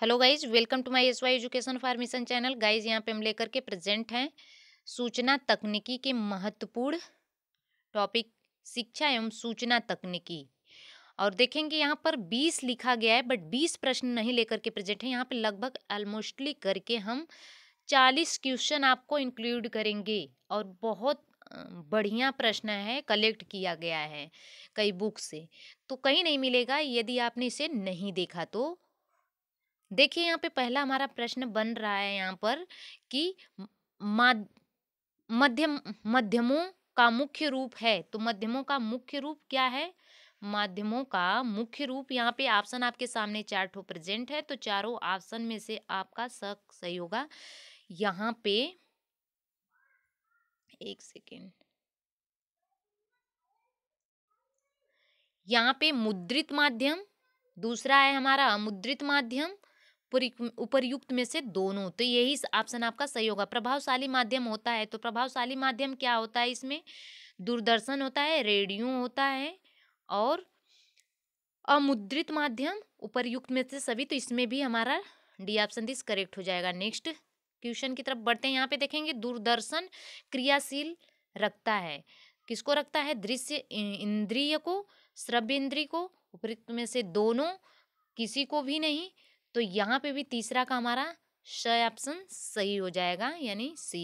hello guys welcome to my S Y education mission channel guys यहाँ पे हम लेकर के प्रेजेंट हैं सूचना तकनीकी के महत्वपूर्ण टॉपिक शिक्षा एवं सूचना तकनीकी और देखेंगे यहाँ पर बीस लिखा गया है बट बीस प्रश्न नहीं लेकर के प्रेजेंट है यहाँ पे लगभग ऑलमोस्टली करके हम चालीस क्वेश्चन आपको इंक्लूड करेंगे और बहुत बढ़िया प्रश्न है कलेक्ट किया गया है कई बुक से तो कहीं नहीं मिलेगा यदि आपने इसे नहीं देखा तो देखिए यहाँ पे पहला हमारा प्रश्न बन रहा है यहाँ पर कि मध्यम मध्यमों का मुख्य रूप है तो मध्यमों का मुख्य रूप क्या है माध्यमों का मुख्य रूप यहाँ पे ऑप्शन आपके सामने चार ठो प्रेजेंट है तो चारों ऑप्शन में से आपका सक सही होगा यहाँ पे एक सेकेंड यहाँ पे मुद्रित माध्यम दूसरा है हमारा अमुद्रित माध्यम उपरयुक्त में से दोनों तो यही ऑप्शन आपका सही होगा प्रभावशाली माध्यम होता है तो प्रभावशाली माध्यम क्या होता है इसमें दूरदर्शन होता है रेडियो होता है और अमुद्रित माध्यम उपरयुक्त में से सभी तो इसमें भी हमारा डी ऑप्शन दिस करेक्ट हो जाएगा नेक्स्ट क्वेश्चन की तरफ बढ़ते हैं यहाँ पे देखेंगे दूरदर्शन क्रियाशील रखता है किसको रखता है दृश्य इंद्रिय को श्रव्य इंद्रिय को उपरयुक्त में से दोनों किसी को भी नहीं तो यहाँ पे भी तीसरा का हमारा श ऑप्शन सही हो जाएगा यानी सी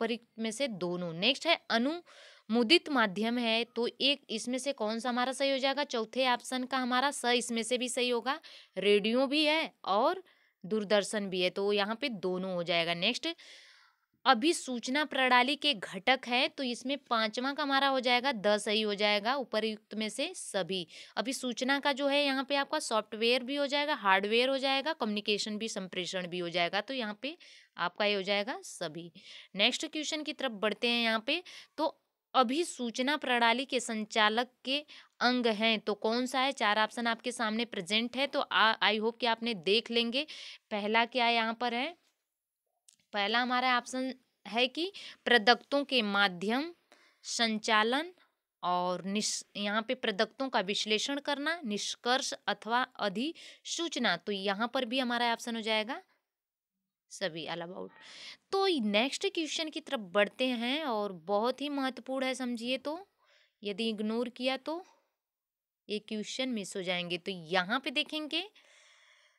पर में से दोनों नेक्स्ट है अनुमोदित माध्यम है तो एक इसमें से कौन सा हमारा सही हो जाएगा चौथे ऑप्शन का हमारा स इसमें से भी सही होगा रेडियो भी है और दूरदर्शन भी है तो यहाँ पे दोनों हो जाएगा नेक्स्ट अभी सूचना प्रणाली के घटक हैं तो इसमें पांचवा का हमारा हो जाएगा द सही हो जाएगा उपरयुक्त में से सभी अभी सूचना का जो है यहाँ पे आपका सॉफ्टवेयर भी हो जाएगा हार्डवेयर हो जाएगा कम्युनिकेशन भी संप्रेषण भी हो जाएगा तो यहाँ पे आपका ये हो जाएगा सभी नेक्स्ट क्वेश्चन की तरफ बढ़ते हैं यहाँ पे तो अभी सूचना प्रणाली के संचालक के अंग हैं तो कौन सा है चार ऑप्शन आपके सामने प्रेजेंट है तो आई होप कि आपने देख लेंगे पहला क्या यहाँ पर है पहला हमारा ऑप्शन है कि प्रदत्तों के माध्यम संचालन और निस् यहाँ पे प्रदत्तों का विश्लेषण करना निष्कर्ष अथवा अधिसूचना तो यहाँ पर भी हमारा ऑप्शन हो जाएगा सभी ऑल अबाउट तो नेक्स्ट क्वेश्चन की तरफ बढ़ते हैं और बहुत ही महत्वपूर्ण है समझिए तो यदि इग्नोर किया तो ये क्वेश्चन मिस हो जाएंगे तो यहाँ पे देखेंगे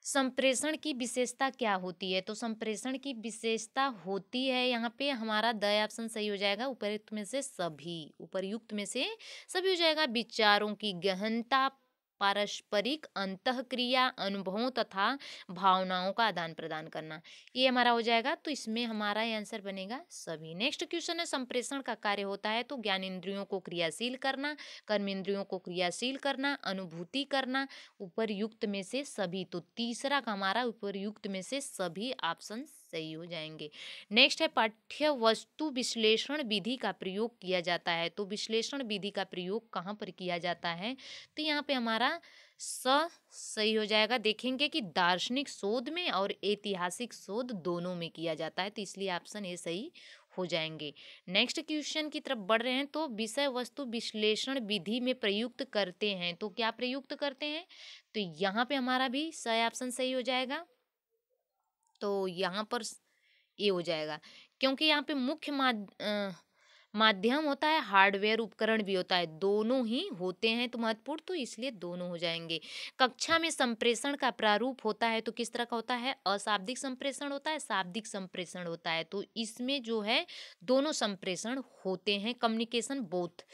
संप्रेषण की विशेषता क्या होती है तो संप्रेषण की विशेषता होती है यहाँ पे हमारा द ऑप्शन सही हो जाएगा उपरयुक्त में से सभी उपरयुक्त में से सभी हो जाएगा विचारों की गहनता पारस्परिक अंतक्रिया अनुभवों तथा भावनाओं का आदान प्रदान करना ये हमारा हो जाएगा तो इसमें हमारा आंसर बनेगा सभी नेक्स्ट क्वेश्चन है संप्रेषण का कार्य होता है तो ज्ञान इंद्रियों को क्रियाशील करना कर्म इंद्रियों को क्रियाशील करना अनुभूति करना उपरयुक्त में से सभी तो तीसरा का हमारा उपरयुक्त में से सभी ऑप्शन सही हो जाएंगे नेक्स्ट है पाठ्य वस्तु विश्लेषण विधि का प्रयोग किया जाता है तो विश्लेषण विधि का प्रयोग कहाँ पर किया जाता है तो यहाँ पे हमारा स सही हो जाएगा देखेंगे कि दार्शनिक शोध में और ऐतिहासिक शोध दोनों में किया जाता है तो इसलिए ऑप्शन ए सही हो जाएंगे नेक्स्ट क्वेश्चन की तरफ बढ़ रहे हैं तो विषय वस्तु विश्लेषण विधि में प्रयुक्त करते हैं तो क्या प्रयुक्त करते हैं तो यहाँ पे हमारा भी सही ऑप्शन सही हो जाएगा तो यहाँ पर ये हो जाएगा क्योंकि यहाँ पे मुख्य माध्य माध्यम होता है हार्डवेयर उपकरण भी होता है दोनों ही होते हैं तो महत्वपूर्ण तो इसलिए दोनों हो जाएंगे कक्षा में संप्रेषण का प्रारूप होता है तो किस तरह का होता है अशाब्दिक संप्रेषण होता है शाब्दिक संप्रेषण होता है तो इसमें जो है दोनों संप्रेषण होते हैं कम्युनिकेशन बोथ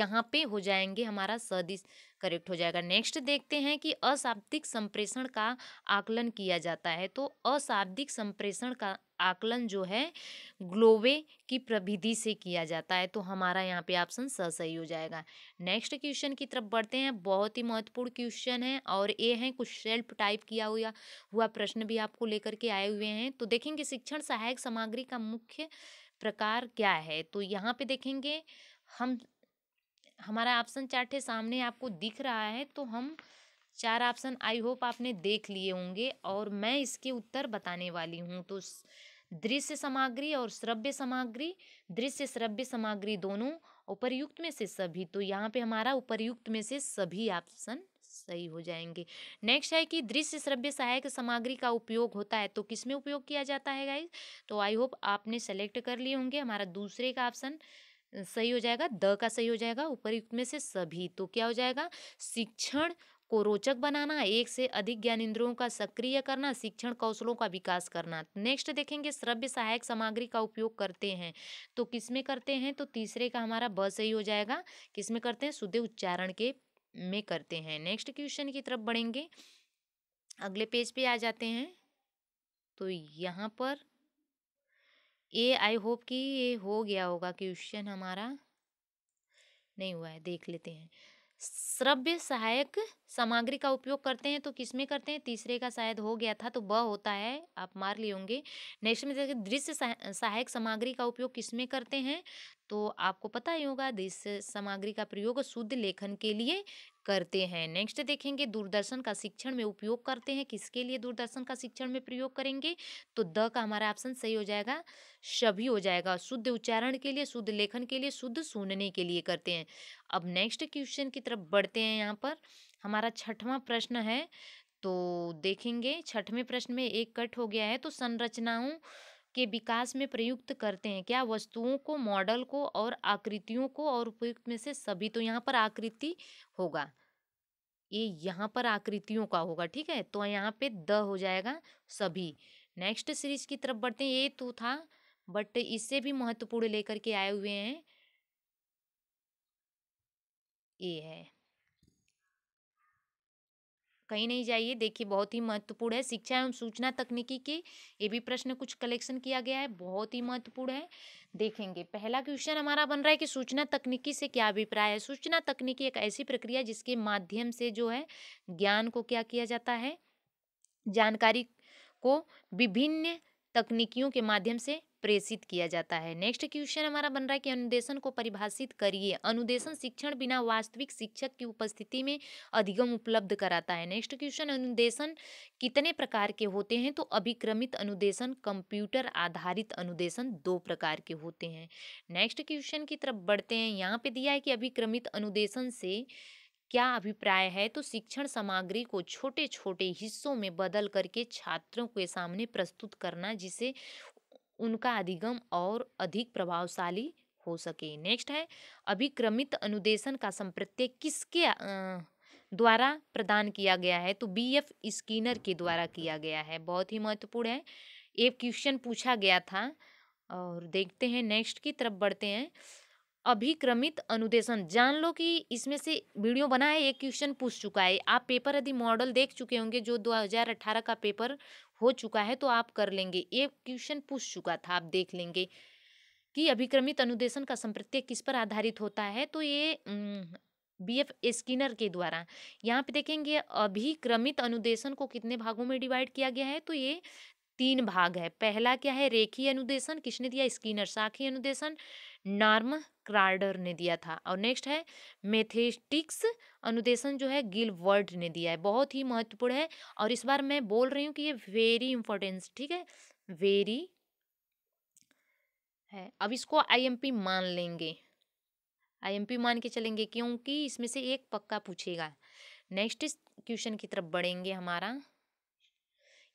यहाँ पे हो जाएंगे हमारा सदिश करेक्ट हो जाएगा नेक्स्ट देखते हैं कि अशाब्दिक संप्रेषण का आकलन किया जाता है तो अशाब्दिक संप्रेषण का आकलन जो है ग्लोवे की प्रविधि से किया जाता है तो हमारा यहाँ पे ऑप्शन स सही हो जाएगा नेक्स्ट क्वेश्चन की तरफ बढ़ते हैं बहुत ही महत्वपूर्ण क्वेश्चन है और ये हैं कुछ सेल्फ टाइप किया हुआ हुआ प्रश्न भी आपको लेकर के आए हुए हैं तो देखेंगे शिक्षण सहायक सामग्री का मुख्य प्रकार क्या है तो यहाँ पे देखेंगे हम हमारा ऑप्शन चार्ट है सामने आपको दिख रहा है तो हम चार ऑप्शन आई होप आपने देख लिए होंगे और मैं इसके उत्तर बताने वाली हूँ तो दृश्य सामग्री और श्रव्य सामग्री दृश्य श्रव्य सामग्री दोनों उपरयुक्त में से सभी तो यहाँ पे हमारा उपरयुक्त में से सभी ऑप्शन सही हो जाएंगे नेक्स्ट है कि दृश्य श्रव्य सहायक सामग्री का उपयोग होता है तो किस में उपयोग किया जाता है गाइज तो आई होप आपने सेलेक्ट कर लिए होंगे हमारा दूसरे का ऑप्शन सही हो जाएगा द का सही हो जाएगा उपरयुक्त में से सभी तो क्या हो जाएगा शिक्षण को रोचक बनाना एक से अधिक ज्ञान इंद्रियों का सक्रिय करना शिक्षण कौशलों का विकास करना नेक्स्ट देखेंगे श्रव्य सहायक सामग्री का उपयोग करते हैं तो किसमें करते हैं तो तीसरे का हमारा ब सही हो जाएगा किसमें करते हैं शुद्ध उच्चारण के में करते हैं नेक्स्ट क्वेश्चन की तरफ बढ़ेंगे अगले पेज पे आ जाते हैं तो यहाँ पर ये आई होप कि ये हो गया होगा क्वेश्चन हमारा नहीं हुआ है देख लेते हैं श्रव्य सहायक सामग्री का उपयोग करते हैं तो किस में करते हैं तीसरे का शायद हो गया था तो ब होता है आप मार लिए होंगे नेक्स्ट में देखिए दृश्य सहायक सामग्री का उपयोग किस में करते हैं तो आपको पता ही होगा दृश्य सामग्री का प्रयोग शुद्ध लेखन के लिए करते हैं नेक्स्ट देखेंगे दूरदर्शन का शिक्षण में उपयोग करते हैं किसके लिए दूरदर्शन का शिक्षण में प्रयोग करेंगे तो द का हमारा ऑप्शन सही हो जाएगा सभी हो जाएगा शुद्ध उच्चारण के लिए शुद्ध लेखन के लिए शुद्ध सुनने के लिए करते हैं अब नेक्स्ट क्वेश्चन की तरफ बढ़ते हैं यहाँ पर हमारा छठवां प्रश्न है तो देखेंगे छठवें प्रश्न में एक कट हो गया है तो संरचनाओं के विकास में प्रयुक्त करते हैं क्या वस्तुओं को मॉडल को और आकृतियों को और उपयुक्त में से सभी तो यहाँ पर आकृति होगा ये यहाँ पर आकृतियों का होगा ठीक है तो यहाँ पे द हो जाएगा सभी नेक्स्ट सीरीज की तरफ बढ़ते हैं ये तो था बट इससे भी महत्वपूर्ण लेकर के आए हुए हैं ये है कहीं नहीं जाइए देखिए बहुत ही महत्वपूर्ण है शिक्षा एवं सूचना तकनीकी के ये भी प्रश्न कुछ कलेक्शन किया गया है बहुत ही महत्वपूर्ण है देखेंगे पहला क्वेश्चन हमारा बन रहा है कि सूचना तकनीकी से क्या अभिप्राय है सूचना तकनीकी एक ऐसी प्रक्रिया जिसके माध्यम से जो है ज्ञान को क्या किया जाता है जानकारी को विभिन्न तकनीकियों के माध्यम से प्रेषित किया जाता है नेक्स्ट क्वेश्चन हमारा बन रहा है कि अनुदेशन को परिभाषित करिए अनुदेशन शिक्षण बिना वास्तविक शिक्षक की उपस्थिति में अधिगम उपलब्ध कराता है नेक्स्ट क्वेश्चन अनुदेशन कितने प्रकार के होते हैं तो अभिक्रमित अनुदेशन कंप्यूटर आधारित अनुदेशन दो प्रकार के होते हैं नेक्स्ट क्वेश्चन की तरफ बढ़ते हैं यहाँ पे दिया है कि अभिक्रमित अनुदेशन से क्या अभिप्राय है तो शिक्षण सामग्री को छोटे छोटे हिस्सों में बदल करके छात्रों के सामने प्रस्तुत करना जिसे उनका अधिगम और अधिक प्रभावशाली हो सके नेक्स्ट है अभिक्रमित अनुदेशन का संप्रत्य किसके द्वारा प्रदान किया गया है तो बी एफ स्कीनर के द्वारा किया गया है बहुत ही महत्वपूर्ण है एक क्वेश्चन पूछा गया था और देखते हैं नेक्स्ट की तरफ बढ़ते हैं अभिक्रमित अनुदेशन जान लो कि इसमें से वीडियो बना है एक क्वेश्चन पूछ चुका है आप पेपर यदि मॉडल देख चुके होंगे जो 2018 का पेपर हो चुका है तो आप कर लेंगे एक क्वेश्चन पूछ चुका था आप देख लेंगे कि अभिक्रमित अनुदेशन का संप्रत्यय किस पर आधारित होता है तो ये बी एफ स्किनर के द्वारा यहाँ पे देखेंगे अभिक्रमित अनुदेशन को कितने भागों में डिवाइड किया गया है तो ये तीन भाग है पहला क्या है रेखी अनुदेशन किसने दिया स्कीनर साखी अनुदेशन नॉर्म क्रार्डर ने दिया था और नेक्स्ट है मेथेटिक्स अनुदेशन जो है गिल वर्ड ने दिया है बहुत ही महत्वपूर्ण है और इस बार मैं बोल रही हूँ कि ये वेरी इंपॉर्टेंस ठीक है वेरी है अब इसको आईएमपी मान लेंगे आईएमपी मान के चलेंगे क्योंकि इसमें से एक पक्का पूछेगा नेक्स्ट क्वेश्चन की तरफ बढ़ेंगे हमारा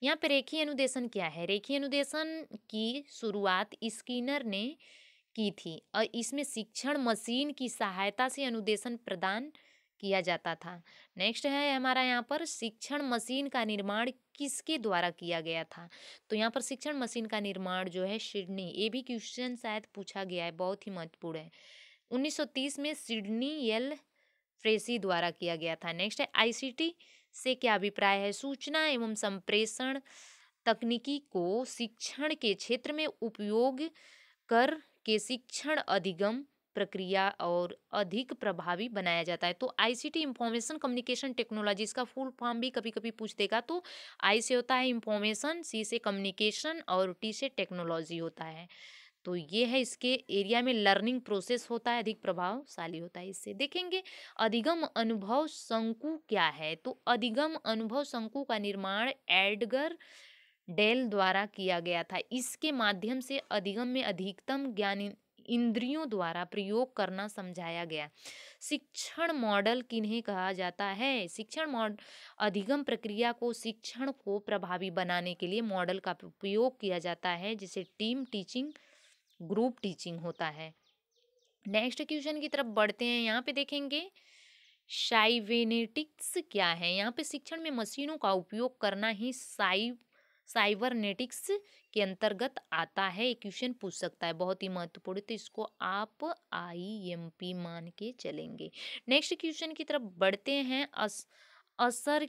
यहाँ पर रेखी अनुदेशन क्या है रेखी अनुदेशन की शुरुआत स्किनर ने की थी और इसमें शिक्षण मशीन की सहायता से अनुदेशन प्रदान किया जाता था नेक्स्ट है हमारा यहाँ पर शिक्षण मशीन का निर्माण किसके द्वारा किया गया था तो यहाँ पर शिक्षण मशीन का निर्माण जो है सिडनी ये भी क्वेश्चन शायद पूछा गया है बहुत ही महत्वपूर्ण है 1930 में सिडनी एल फ्रेसी द्वारा किया गया था नेक्स्ट है आईसीटी से क्या अभिप्राय है सूचना एवं संप्रेषण तकनीकी को शिक्षण के क्षेत्र में उपयोग कर के शिक्षण अधिगम प्रक्रिया और अधिक प्रभावी बनाया जाता है तो आईसीटी इंफॉर्मेशन कम्युनिकेशन टेक्नोलॉजी इसका फुल फॉर्म भी कभी कभी पूछ देगा तो आई से होता है इंफॉर्मेशन सी से कम्युनिकेशन और टी से टेक्नोलॉजी होता है तो ये है इसके एरिया में लर्निंग प्रोसेस होता है अधिक प्रभावशाली होता है इससे देखेंगे अधिगम अनुभव शंकु क्या है तो अधिगम अनुभव शंकु का निर्माण एडगर डेल द्वारा किया गया था इसके माध्यम से अधिगम में अधिकतम ज्ञान इंद्रियों द्वारा प्रयोग करना समझाया गया शिक्षण मॉडल किन्हें कहा जाता है शिक्षण मॉडल अधिगम प्रक्रिया को शिक्षण को प्रभावी बनाने के लिए मॉडल का उपयोग किया जाता है जिसे टीम टीचिंग ग्रुप टीचिंग होता है नेक्स्ट क्वेश्चन की तरफ बढ़ते हैं यहाँ पे देखेंगे साइवेनेटिक्स क्या है यहाँ पे शिक्षण में मशीनों का उपयोग करना ही साइव साइबरनेटिक्स के अंतर्गत आता है क्वेश्चन पूछ सकता है बहुत ही महत्वपूर्ण तो इसको आप आईएमपी मान के चलेंगे नेक्स्ट क्वेश्चन की तरफ बढ़ते हैं अस, असर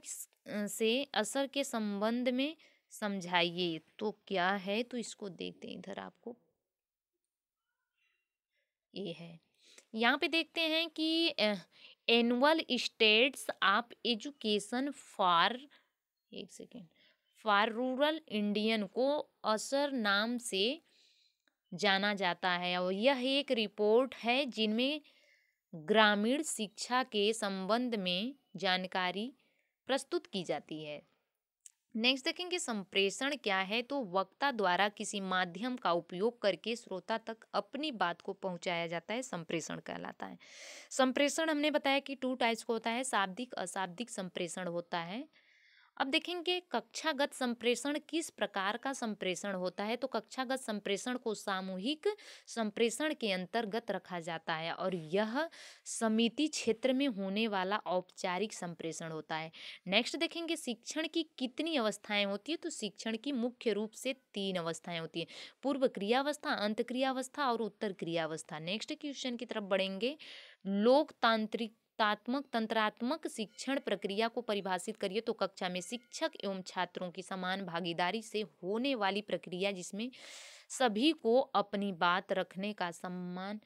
से असर के संबंध में समझाइए तो क्या है तो इसको देखते हैं इधर आपको ए है यहाँ पे देखते हैं कि annual status of education for एक सेकेंड फॉर रूरल इंडियन को असर नाम से जाना जाता है और यह एक रिपोर्ट है जिनमें ग्रामीण शिक्षा के संबंध में जानकारी प्रस्तुत की जाती है नेक्स्ट देखेंगे संप्रेषण क्या है तो वक्ता द्वारा किसी माध्यम का उपयोग करके श्रोता तक अपनी बात को पहुंचाया जाता है संप्रेषण कहलाता है संप्रेषण हमने बताया कि टू टाइप्स का होता है शाब्दिक अशाब्दिक संप्रेषण होता है अब देखेंगे कक्षागत संप्रेषण किस प्रकार का संप्रेषण होता है तो कक्षागत संप्रेषण को सामूहिक संप्रेषण के अंतर्गत रखा जाता है और यह समिति क्षेत्र में होने वाला औपचारिक संप्रेषण होता है नेक्स्ट देखेंगे शिक्षण की कितनी अवस्थाएं होती है तो शिक्षण की मुख्य रूप से तीन अवस्थाएं होती है पूर्व क्रियावस्था अंत क्रियावस्था और उत्तर क्रियावस्था नेक्स्ट क्वेश्चन की तरफ बढ़ेंगे लोकतांत्रिक तत्मक तंत्रात्मक शिक्षण प्रक्रिया को परिभाषित करिए तो कक्षा में शिक्षक एवं छात्रों की समान भागीदारी से होने वाली प्रक्रिया जिसमें सभी को अपनी बात रखने का सम्मान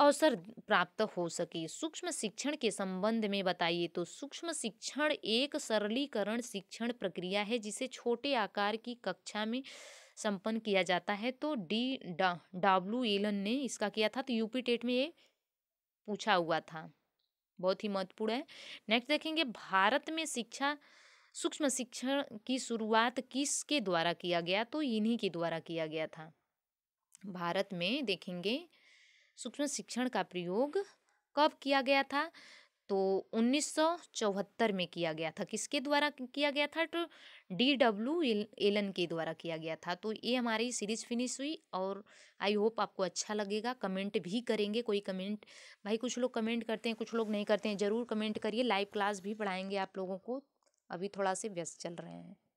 अवसर प्राप्त हो सके सूक्ष्म शिक्षण के संबंध में बताइए तो सूक्ष्म शिक्षण एक सरलीकरण शिक्षण प्रक्रिया है जिसे छोटे आकार की कक्षा में संपन्न किया जाता है तो डी डब्ल्यू एलन ने इसका किया था तो यूपी टेट में ये पूछा हुआ था बहुत ही महत्वपूर्ण है नेक्स्ट देखेंगे भारत में शिक्षा सूक्ष्म शिक्षण की शुरुआत किसके द्वारा किया गया तो इन्हीं के द्वारा किया गया था भारत में देखेंगे सूक्ष्म शिक्षण का प्रयोग कब किया गया था तो उन्नीस में किया गया था किसके द्वारा किया गया था तो डी डब्ल्यू एलन के द्वारा किया गया था तो ये हमारी सीरीज फिनिश हुई और आई होप आपको अच्छा लगेगा कमेंट भी करेंगे कोई कमेंट भाई कुछ लोग कमेंट करते हैं कुछ लोग नहीं करते हैं ज़रूर कमेंट करिए लाइव क्लास भी पढ़ाएंगे आप लोगों को अभी थोड़ा से व्यस्त चल रहे हैं